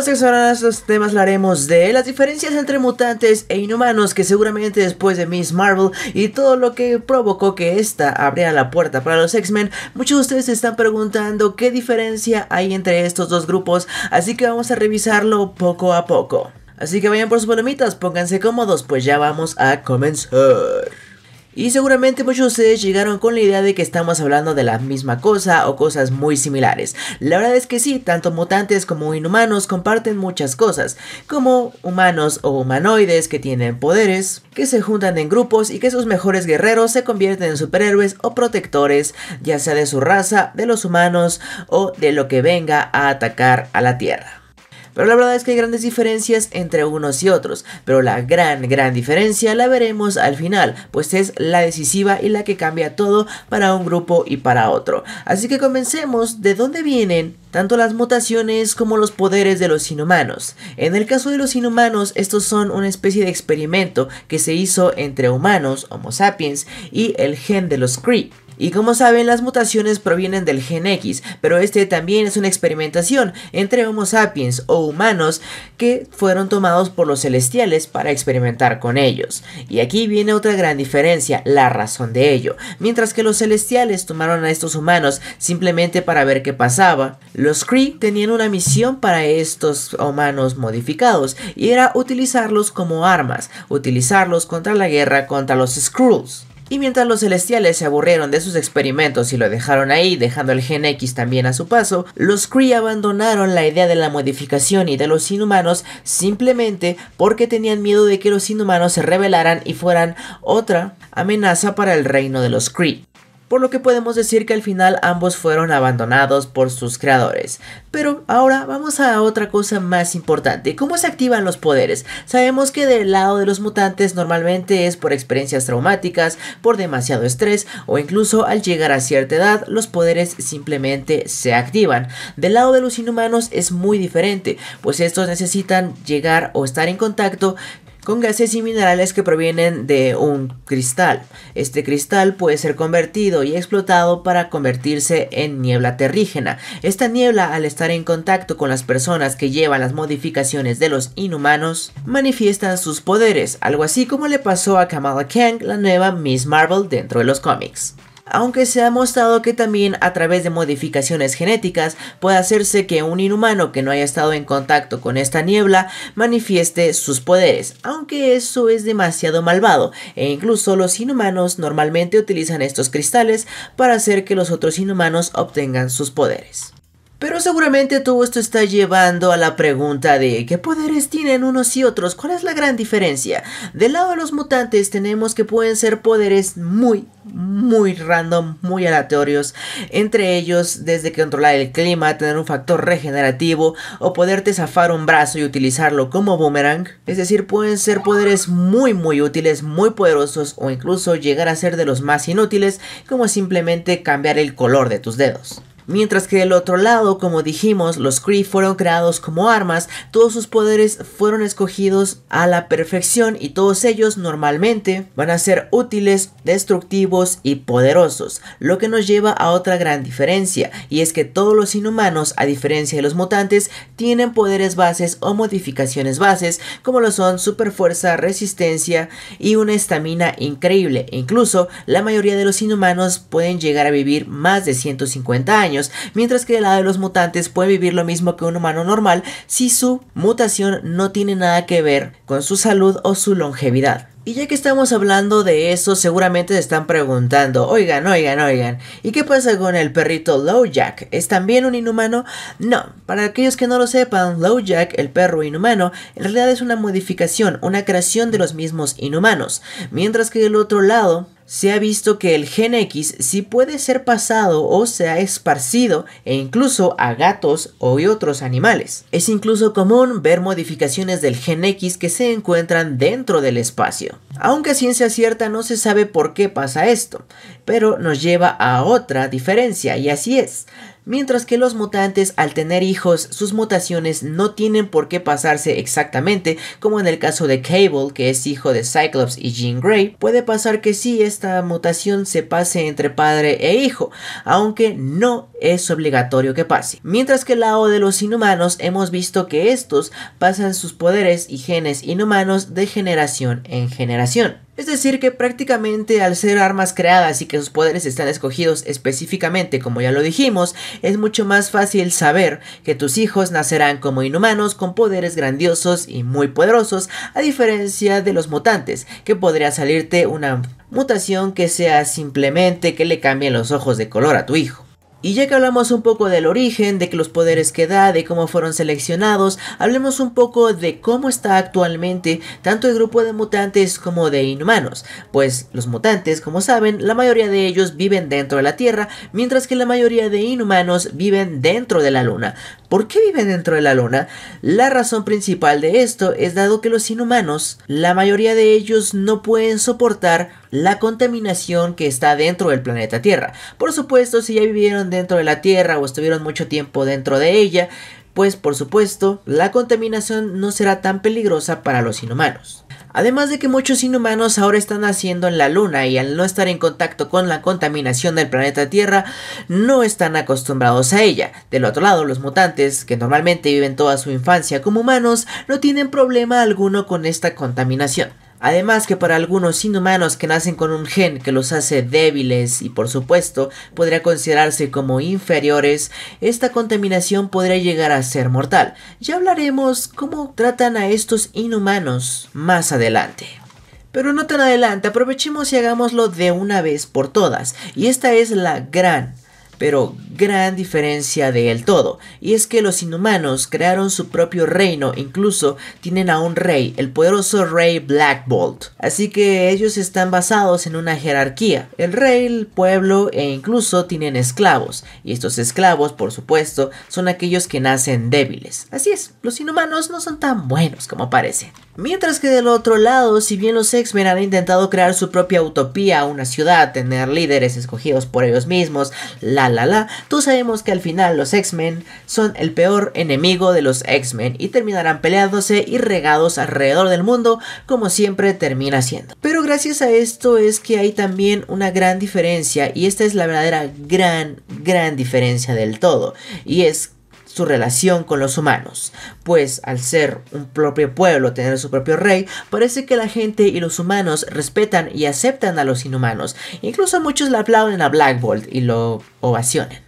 la ahora en estos temas hablaremos de las diferencias entre mutantes e inhumanos que seguramente después de Miss Marvel y todo lo que provocó que esta abriera la puerta para los X-Men, muchos de ustedes se están preguntando qué diferencia hay entre estos dos grupos, así que vamos a revisarlo poco a poco. Así que vayan por sus palomitas, pónganse cómodos, pues ya vamos a comenzar. Y seguramente muchos de ustedes llegaron con la idea de que estamos hablando de la misma cosa o cosas muy similares. La verdad es que sí, tanto mutantes como inhumanos comparten muchas cosas, como humanos o humanoides que tienen poderes, que se juntan en grupos y que sus mejores guerreros se convierten en superhéroes o protectores, ya sea de su raza, de los humanos o de lo que venga a atacar a la Tierra. Pero la verdad es que hay grandes diferencias entre unos y otros, pero la gran, gran diferencia la veremos al final, pues es la decisiva y la que cambia todo para un grupo y para otro. Así que comencemos de dónde vienen tanto las mutaciones como los poderes de los inhumanos. En el caso de los inhumanos, estos son una especie de experimento que se hizo entre humanos, Homo sapiens, y el gen de los Kree. Y como saben, las mutaciones provienen del gen X, pero este también es una experimentación entre Homo sapiens o humanos que fueron tomados por los celestiales para experimentar con ellos. Y aquí viene otra gran diferencia, la razón de ello. Mientras que los celestiales tomaron a estos humanos simplemente para ver qué pasaba, los Kree tenían una misión para estos humanos modificados y era utilizarlos como armas, utilizarlos contra la guerra contra los Skrulls. Y mientras los celestiales se aburrieron de sus experimentos y lo dejaron ahí, dejando el Gen X también a su paso, los Kree abandonaron la idea de la modificación y de los inhumanos simplemente porque tenían miedo de que los inhumanos se rebelaran y fueran otra amenaza para el reino de los Kree por lo que podemos decir que al final ambos fueron abandonados por sus creadores. Pero ahora vamos a otra cosa más importante, cómo se activan los poderes. Sabemos que del lado de los mutantes normalmente es por experiencias traumáticas, por demasiado estrés o incluso al llegar a cierta edad los poderes simplemente se activan. Del lado de los inhumanos es muy diferente, pues estos necesitan llegar o estar en contacto con gases y minerales que provienen de un cristal. Este cristal puede ser convertido y explotado para convertirse en niebla terrígena. Esta niebla, al estar en contacto con las personas que llevan las modificaciones de los inhumanos, manifiestan sus poderes, algo así como le pasó a Kamala Kang, la nueva Miss Marvel dentro de los cómics aunque se ha mostrado que también a través de modificaciones genéticas puede hacerse que un inhumano que no haya estado en contacto con esta niebla manifieste sus poderes, aunque eso es demasiado malvado e incluso los inhumanos normalmente utilizan estos cristales para hacer que los otros inhumanos obtengan sus poderes. Pero seguramente todo esto está llevando a la pregunta de qué poderes tienen unos y otros, cuál es la gran diferencia. Del lado de los mutantes tenemos que pueden ser poderes muy, muy random, muy aleatorios, entre ellos desde controlar el clima, tener un factor regenerativo o poderte zafar un brazo y utilizarlo como boomerang. Es decir, pueden ser poderes muy, muy útiles, muy poderosos o incluso llegar a ser de los más inútiles como simplemente cambiar el color de tus dedos. Mientras que del otro lado, como dijimos, los Kree fueron creados como armas, todos sus poderes fueron escogidos a la perfección y todos ellos normalmente van a ser útiles, destructivos y poderosos, lo que nos lleva a otra gran diferencia, y es que todos los inhumanos, a diferencia de los mutantes, tienen poderes bases o modificaciones bases, como lo son superfuerza, resistencia y una estamina increíble, e incluso la mayoría de los inhumanos pueden llegar a vivir más de 150 años mientras que el lado de los mutantes puede vivir lo mismo que un humano normal si su mutación no tiene nada que ver con su salud o su longevidad. Y ya que estamos hablando de eso, seguramente se están preguntando, oigan, oigan, oigan, ¿y qué pasa con el perrito Jack? ¿Es también un inhumano? No, para aquellos que no lo sepan, Low Jack, el perro inhumano, en realidad es una modificación, una creación de los mismos inhumanos, mientras que del otro lado, se ha visto que el gen X sí puede ser pasado o se ha esparcido e incluso a gatos o otros animales. Es incluso común ver modificaciones del gen X que se encuentran dentro del espacio. Aunque a ciencia cierta no se sabe por qué pasa esto, pero nos lleva a otra diferencia y así es. Mientras que los mutantes al tener hijos, sus mutaciones no tienen por qué pasarse exactamente, como en el caso de Cable, que es hijo de Cyclops y Jean Grey, puede pasar que sí esta mutación se pase entre padre e hijo, aunque no es obligatorio que pase. Mientras que el lado de los inhumanos hemos visto que estos pasan sus poderes y genes inhumanos de generación en generación. Es decir, que prácticamente al ser armas creadas y que sus poderes están escogidos específicamente, como ya lo dijimos, es mucho más fácil saber que tus hijos nacerán como inhumanos con poderes grandiosos y muy poderosos, a diferencia de los mutantes, que podría salirte una mutación que sea simplemente que le cambien los ojos de color a tu hijo. Y ya que hablamos un poco del origen, de que los poderes que da, de cómo fueron seleccionados, hablemos un poco de cómo está actualmente tanto el grupo de mutantes como de inhumanos. Pues los mutantes, como saben, la mayoría de ellos viven dentro de la Tierra, mientras que la mayoría de inhumanos viven dentro de la Luna. ¿Por qué viven dentro de la luna? La razón principal de esto es dado que los inhumanos, la mayoría de ellos no pueden soportar la contaminación que está dentro del planeta Tierra. Por supuesto, si ya vivieron dentro de la Tierra o estuvieron mucho tiempo dentro de ella, pues por supuesto la contaminación no será tan peligrosa para los inhumanos. Además de que muchos inhumanos ahora están naciendo en la Luna y al no estar en contacto con la contaminación del planeta Tierra, no están acostumbrados a ella. Del otro lado, los mutantes, que normalmente viven toda su infancia como humanos, no tienen problema alguno con esta contaminación. Además que para algunos inhumanos que nacen con un gen que los hace débiles y por supuesto podría considerarse como inferiores, esta contaminación podría llegar a ser mortal. Ya hablaremos cómo tratan a estos inhumanos más adelante. Pero no tan adelante, aprovechemos y hagámoslo de una vez por todas. Y esta es la gran pero gran diferencia del todo, y es que los inhumanos crearon su propio reino, incluso tienen a un rey, el poderoso rey Black Bolt. Así que ellos están basados en una jerarquía, el rey, el pueblo e incluso tienen esclavos, y estos esclavos, por supuesto, son aquellos que nacen débiles. Así es, los inhumanos no son tan buenos como parecen. Mientras que del otro lado, si bien los X-Men han intentado crear su propia utopía, una ciudad, tener líderes escogidos por ellos mismos, la Tú sabemos que al final los X-Men son el peor enemigo de los X-Men y terminarán peleándose y regados alrededor del mundo como siempre termina siendo. Pero gracias a esto es que hay también una gran diferencia y esta es la verdadera gran, gran diferencia del todo y es su relación con los humanos, pues al ser un propio pueblo, tener su propio rey, parece que la gente y los humanos respetan y aceptan a los inhumanos, incluso muchos le aplauden a Black Bolt y lo ovacionan.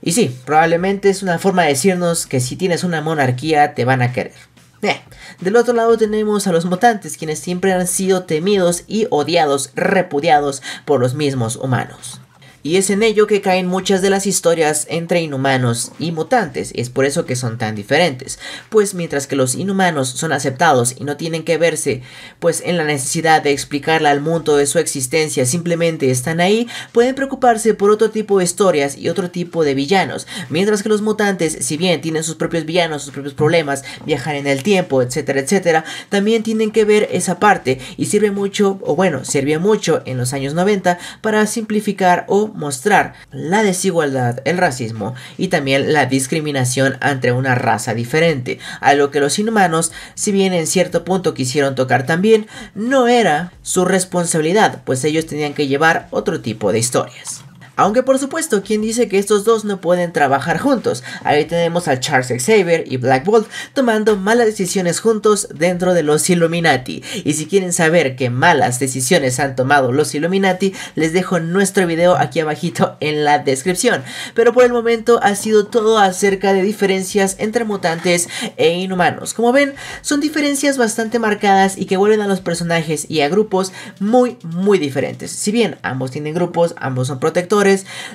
Y sí, probablemente es una forma de decirnos que si tienes una monarquía te van a querer. Eh, del otro lado tenemos a los mutantes, quienes siempre han sido temidos y odiados, repudiados por los mismos humanos y es en ello que caen muchas de las historias entre inhumanos y mutantes, es por eso que son tan diferentes, pues mientras que los inhumanos son aceptados y no tienen que verse pues en la necesidad de explicarla al mundo de su existencia, simplemente están ahí, pueden preocuparse por otro tipo de historias y otro tipo de villanos, mientras que los mutantes, si bien tienen sus propios villanos, sus propios problemas, viajar en el tiempo, etcétera, etcétera, también tienen que ver esa parte y sirve mucho, o bueno, sirve mucho en los años 90 para simplificar o mostrar la desigualdad, el racismo y también la discriminación entre una raza diferente, a lo que los inhumanos, si bien en cierto punto quisieron tocar también, no era su responsabilidad, pues ellos tenían que llevar otro tipo de historias. Aunque por supuesto, quien dice que estos dos no pueden trabajar juntos? Ahí tenemos a Charles Xavier y Black Bolt tomando malas decisiones juntos dentro de los Illuminati. Y si quieren saber qué malas decisiones han tomado los Illuminati, les dejo nuestro video aquí abajito en la descripción. Pero por el momento ha sido todo acerca de diferencias entre mutantes e inhumanos. Como ven, son diferencias bastante marcadas y que vuelven a los personajes y a grupos muy, muy diferentes. Si bien ambos tienen grupos, ambos son protectores,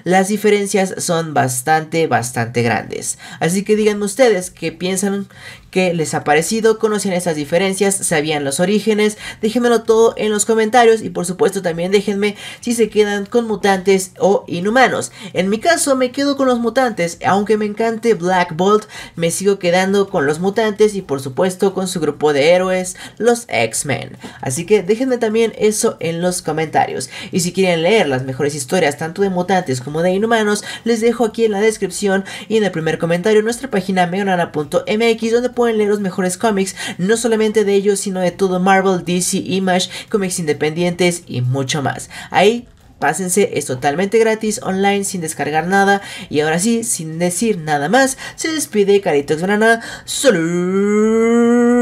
las diferencias son bastante, bastante grandes. Así que díganme ustedes qué piensan que les ha parecido, conocen esas diferencias, sabían los orígenes, déjenmelo todo en los comentarios y por supuesto también déjenme si se quedan con mutantes o inhumanos. En mi caso me quedo con los mutantes, aunque me encante Black Bolt, me sigo quedando con los mutantes y por supuesto con su grupo de héroes, los X-Men. Así que déjenme también eso en los comentarios. Y si quieren leer las mejores historias tanto de mutantes como de inhumanos, les dejo aquí en la descripción y en el primer comentario nuestra página meonana.mx donde pueden leer los mejores cómics, no solamente de ellos, sino de todo Marvel, DC, Image, cómics independientes y mucho más. Ahí Pásense, es totalmente gratis, online, sin descargar nada. Y ahora sí, sin decir nada más, se despide caritos Banana. ¡Salud!